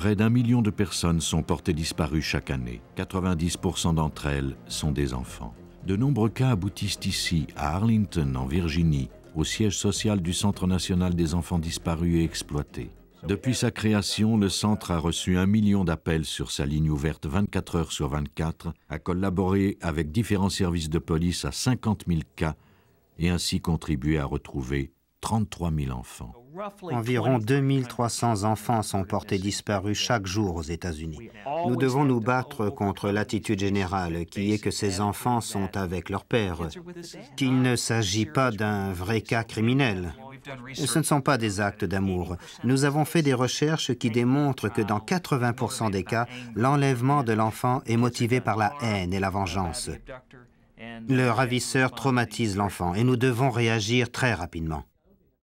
Près d'un million de personnes sont portées disparues chaque année. 90% d'entre elles sont des enfants. De nombreux cas aboutissent ici, à Arlington, en Virginie, au siège social du Centre national des enfants disparus et exploités. Depuis sa création, le centre a reçu un million d'appels sur sa ligne ouverte 24 heures sur 24, a collaboré avec différents services de police à 50 000 cas et ainsi contribué à retrouver 33 000 enfants. Environ 2300 enfants sont portés disparus chaque jour aux États-Unis. Nous devons nous battre contre l'attitude générale qui est que ces enfants sont avec leur père, qu'il ne s'agit pas d'un vrai cas criminel. Ce ne sont pas des actes d'amour. Nous avons fait des recherches qui démontrent que dans 80% des cas, l'enlèvement de l'enfant est motivé par la haine et la vengeance. Le ravisseur traumatise l'enfant et nous devons réagir très rapidement.